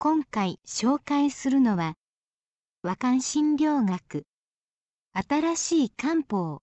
今回紹介するのは和漢診療学新しい漢方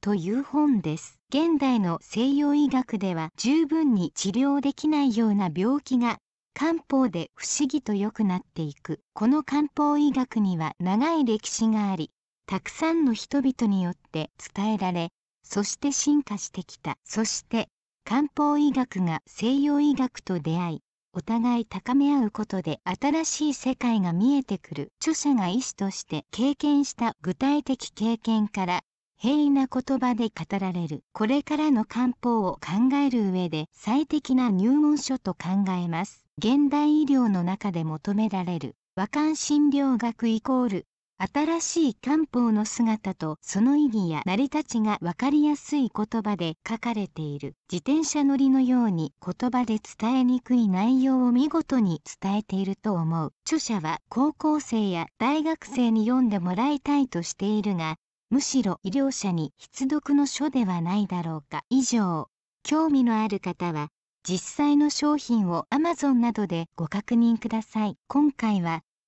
という本です現代の西洋医学では十分に治療できないような病気が漢方で不思議と良くなっていくこの漢方医学には長い歴史がありたくさんの人々によって伝えられそして進化してきたそして漢方医学が西洋医学と出会いお互い高め合うことで新しい世界が見えてくる著者が医師として経験した具体的経験から平易な言葉で語られるこれからの漢方を考える上で最適な入門書と考えます現代医療の中で求められる和漢診療学イコール新しい漢方の姿とその意義や成り立ちが分かりやすい言葉で書かれている自転車乗りのように言葉で伝えにくい内容を見事に伝えていると思う著者は高校生や大学生に読んでもらいたいとしているがむしろ医療者に必読の書ではないだろうか以上興味のある方は実際の商品を Amazon などでご確認ください今回は